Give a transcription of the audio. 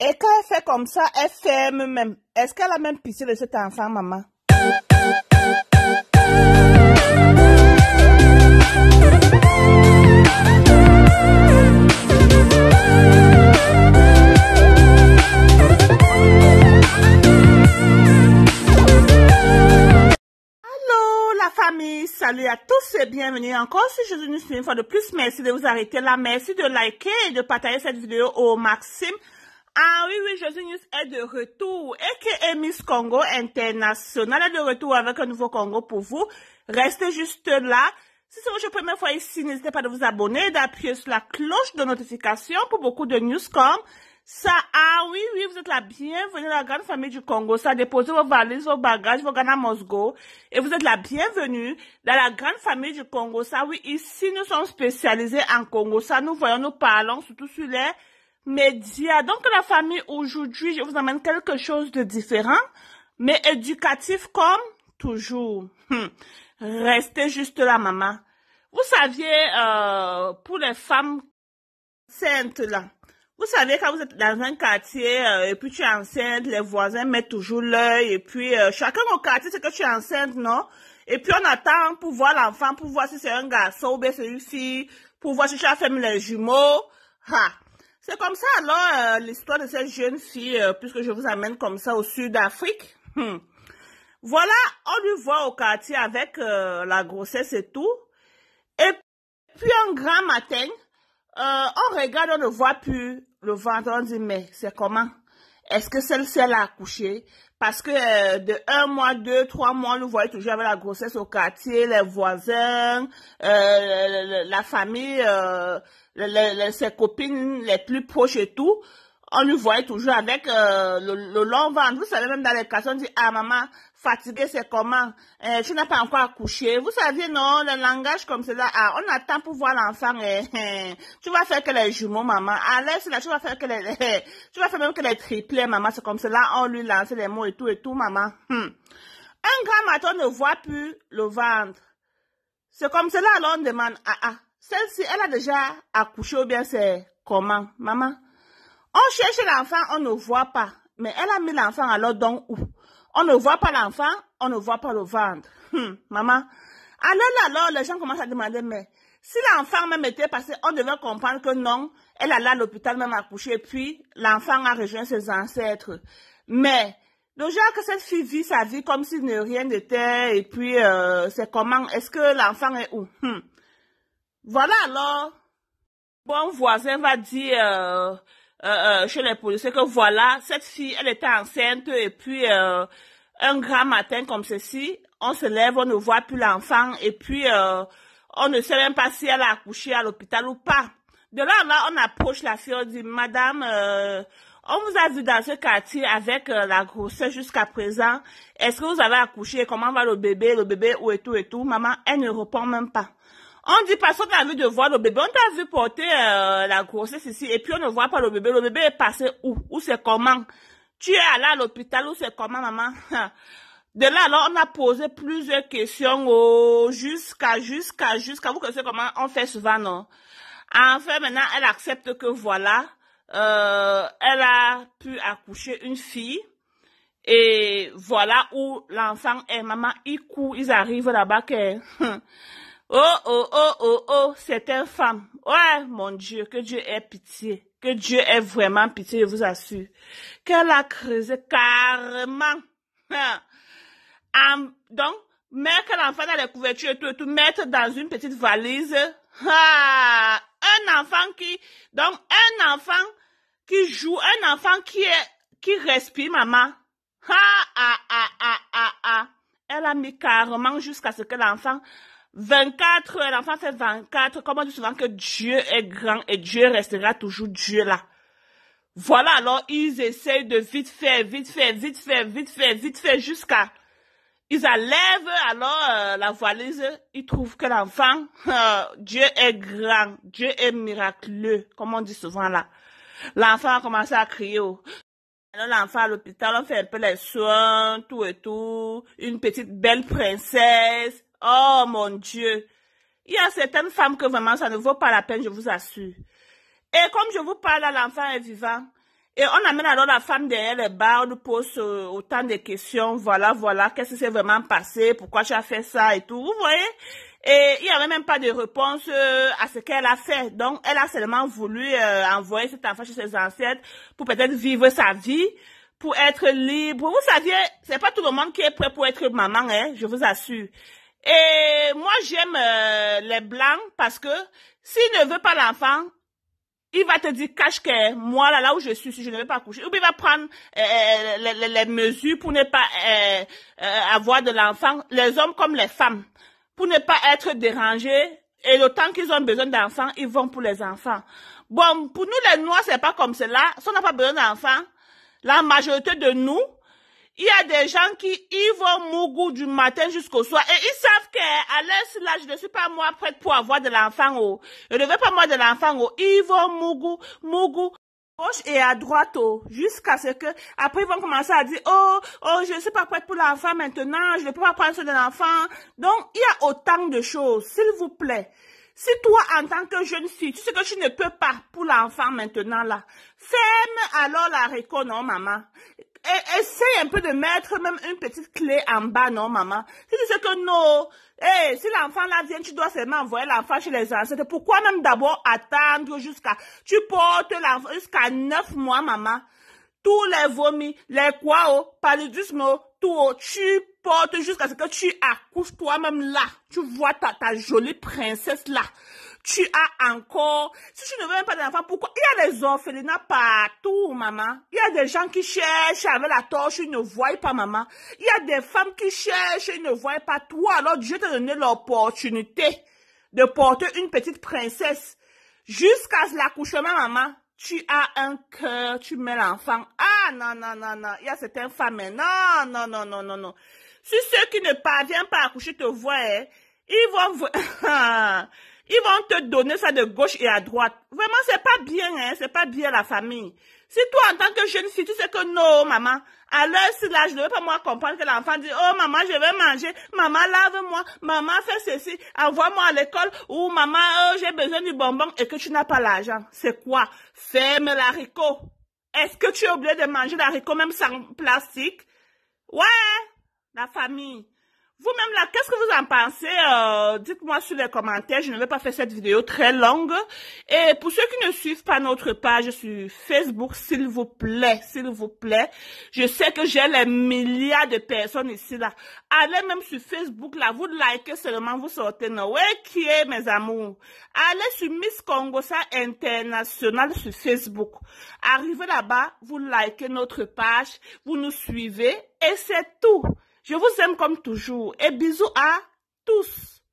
Et quand elle fait comme ça, elle ferme même. Est-ce qu'elle a même pissé de cet enfant, maman? la famille! salut à tous et bienvenue encore sur Jésus une fois de plus. Merci de vous arrêter là, merci de liker et de partager cette vidéo au maximum. Josie News est de retour et que Miss Congo International est de retour avec un nouveau Congo pour vous. Restez juste là. Si c'est votre première fois ici, n'hésitez pas à vous abonner, d'appuyer sur la cloche de notification pour beaucoup de news comme ça. Ah oui, oui, vous êtes la bienvenue dans la grande famille du Congo. Ça, déposez vos valises, vos bagages, vos à Mosgo. Et vous êtes la bienvenue dans la grande famille du Congo. Ça, oui, ici, nous sommes spécialisés en Congo. Ça, nous voyons, nous parlons surtout sur les médias. Donc la famille aujourd'hui, je vous amène quelque chose de différent, mais éducatif comme toujours. Hum. Restez juste là, maman. Vous saviez, euh, pour les femmes enceintes là, vous savez quand vous êtes dans un quartier euh, et puis tu es enceinte, les voisins mettent toujours l'œil et puis euh, chacun au quartier c'est que tu es enceinte, non Et puis on attend pour voir l'enfant, pour voir si c'est un garçon ou bien c'est une fille, pour voir si tu as fait les jumeaux. Ha c'est comme ça alors euh, l'histoire de cette jeune fille, euh, puisque je vous amène comme ça au Sud-Afrique. Hmm. Voilà, on lui voit au quartier avec euh, la grossesse et tout. Et puis un grand matin, on regarde, on ne voit plus le ventre, on dit mais c'est comment est-ce que celle-ci, a accouché? Parce que euh, de un mois, deux, trois mois, nous voyons toujours la grossesse au quartier, les voisins, euh, la famille, euh, ses copines les plus proches et tout on lui voyait toujours avec euh, le, long ventre. Vous savez, même dans les cas, on dit, ah maman, fatiguée, c'est comment euh, Tu n'as pas encore accouché. Vous savez, non, le langage comme cela, ah, on attend pour voir l'enfant. Eh, eh. tu vas faire que les jumeaux, maman. Allez, là, tu vas faire que les, eh, tu vas faire même que les triplés, maman. C'est comme cela, on lui lance les mots et tout et tout, maman. Hmm. Un grand matin ne voit plus le ventre. C'est comme cela, alors on demande, ah, ah, celle-ci, elle a déjà accouché ou bien c'est comment, maman on cherche l'enfant, on ne voit pas. Mais elle a mis l'enfant alors donc où On ne voit pas l'enfant, on ne voit pas le ventre. Hmm, maman. Alors là, alors, les gens commencent à demander, mais si l'enfant même était passé, on devait comprendre que non, elle allait à l'hôpital même accoucher, puis l'enfant a rejoint ses ancêtres. Mais le genre que cette fille vit sa vie comme si ne rien n'était, et puis euh, c'est comment, est-ce que l'enfant est où hmm. Voilà alors, bon voisin va dire... Euh, euh, euh, chez les policiers que voilà, cette fille, elle était enceinte et puis euh, un grand matin comme ceci, on se lève, on ne voit plus l'enfant et puis on ne sait même pas si elle a accouché à l'hôpital ou pas. De là, là, on approche la fille, on dit, Madame, on vous a vu dans ce quartier avec la grossesse jusqu'à présent. Est-ce que vous avez accouché? Comment va le bébé? Le bébé, où et tout et tout? Maman, elle ne répond même pas. On dit qu'on a vu de voir le bébé. On t'a vu porter euh, la grossesse ici et puis on ne voit pas le bébé. Le bébé est passé où Où c'est comment Tu es allé à l'hôpital où c'est comment maman De là, alors, on a posé plusieurs questions oh, jusqu'à, jusqu'à, jusqu'à vous que c'est comment on fait souvent, non Enfin, maintenant, elle accepte que voilà, euh, elle a pu accoucher une fille. Et voilà où l'enfant est. Maman, ils courent, ils arrivent là-bas. Oh, oh, oh, oh, oh, c'est une femme. Ouais, mon Dieu, que Dieu ait pitié. Que Dieu ait vraiment pitié, je vous assure. Qu'elle a creusé carrément. donc, mettre l'enfant dans les couvertures et tout, tout, mettre dans une petite valise. un enfant qui, donc un enfant qui joue, un enfant qui est, qui respire, maman. ah. Elle a mis carrément jusqu'à ce que l'enfant 24, l'enfant fait 24, comme on dit souvent que Dieu est grand et Dieu restera toujours Dieu là. Voilà, alors ils essayent de vite faire, vite faire, vite faire, vite faire, vite faire, jusqu'à... Ils enlèvent alors euh, la valise, ils trouvent que l'enfant, euh, Dieu est grand, Dieu est miraculeux, comme on dit souvent là. L'enfant a commencé à crier. Alors l'enfant à l'hôpital, on fait un peu les soins, tout et tout, une petite belle princesse, Oh mon Dieu. Il y a certaines femmes que vraiment ça ne vaut pas la peine, je vous assure. Et comme je vous parle, l'enfant est vivant. Et on amène alors la femme derrière les barres, on nous pose euh, autant de questions, voilà, voilà, qu'est-ce qui s'est vraiment passé, pourquoi tu as fait ça et tout, vous voyez Et il n'y avait même pas de réponse euh, à ce qu'elle a fait. Donc, elle a seulement voulu euh, envoyer cet enfant chez ses ancêtres pour peut-être vivre sa vie, pour être libre. Vous saviez, n'est pas tout le monde qui est prêt pour être maman, hein, je vous assure. Et moi, j'aime euh, les blancs parce que s'il ne veut pas l'enfant, il va te dire cache que moi là là où je suis si je ne vais pas coucher ou bien va prendre euh, euh, les, mesures pour ne pas avoir de l'enfant les hommes comme les femmes pour ne pas être dérangés et le temps qu'ils ont besoin d'enfants ils vont pour les enfants bon pour nous les noirs c'est pas comme cela si on n'a pas besoin d'enfants la majorité de nous il y a des gens qui y vont mougou du matin jusqu'au soir et ils savent qu'à l'âge là, je ne suis pas moi prête pour avoir de l'enfant. Oh. Je ne veux pas moi de l'enfant. Oh. Ils vont mougou, mougou gauche et à droite oh, jusqu'à ce que après ils vont commencer à dire oh oh je ne suis pas prête pour l'enfant maintenant je ne peux pas prendre soin de l'enfant donc il y a autant de choses s'il vous plaît si toi, en tant que jeune fille, tu sais que tu ne peux pas pour l'enfant maintenant là, ferme alors la récon, non, maman essaye un peu de mettre même une petite clé en bas, non, maman Si tu que non, hey, si l'enfant là vient, tu dois seulement envoyer l'enfant chez les ancêtres. Pourquoi même d'abord attendre jusqu'à... Tu portes l'enfant jusqu'à neuf mois, maman. Tous les vomis, les quoi, oh paludisme, oh, tout, oh, tu portes jusqu'à ce que tu accouches toi-même là. Tu vois ta, ta jolie princesse là tu as encore. Si tu ne veux même pas d'enfant, pourquoi Il y a des orphelinats partout, maman. Il y a des gens qui cherchent avec la torche, ils ne voient pas, maman. Il y a des femmes qui cherchent, ils ne voient pas toi. Alors Dieu te donné l'opportunité de porter une petite princesse jusqu'à l'accouchement, maman. Tu as un cœur, tu mets l'enfant. Ah non, non, non, non. Il y a certaines femmes, mais non, non, non, non, non, non. Si ceux qui ne parviennent pas à accoucher te voient, hein, ils vont... Ah. Ils vont te donner ça de gauche et à droite. Vraiment, c'est pas bien, hein. C'est pas bien la famille. Si toi, en tant que jeune fille, tu sais que non, maman, à l'heure si là, je ne veux pas moi comprendre que l'enfant dit, oh maman, je vais manger, maman lave-moi, maman fais ceci, envoie-moi à l'école, ou maman, oh, j'ai besoin du bonbon et que tu n'as pas l'argent. C'est quoi? Ferme l'haricot. Est-ce que tu es obligé de manger l'haricot même sans plastique? Ouais, la famille. Vous-même là, qu'est-ce que vous en pensez euh, Dites-moi sur les commentaires. Je ne vais pas faire cette vidéo très longue. Et pour ceux qui ne suivent pas notre page sur Facebook, s'il vous plaît, s'il vous plaît, je sais que j'ai les milliards de personnes ici là. Allez même sur Facebook là, vous likez seulement, vous sortez Ouais, qui est mes amours. Allez sur Miss Congo ça international sur Facebook. Arrivez là-bas, vous likez notre page, vous nous suivez et c'est tout. Je vous aime comme toujours et bisous à tous.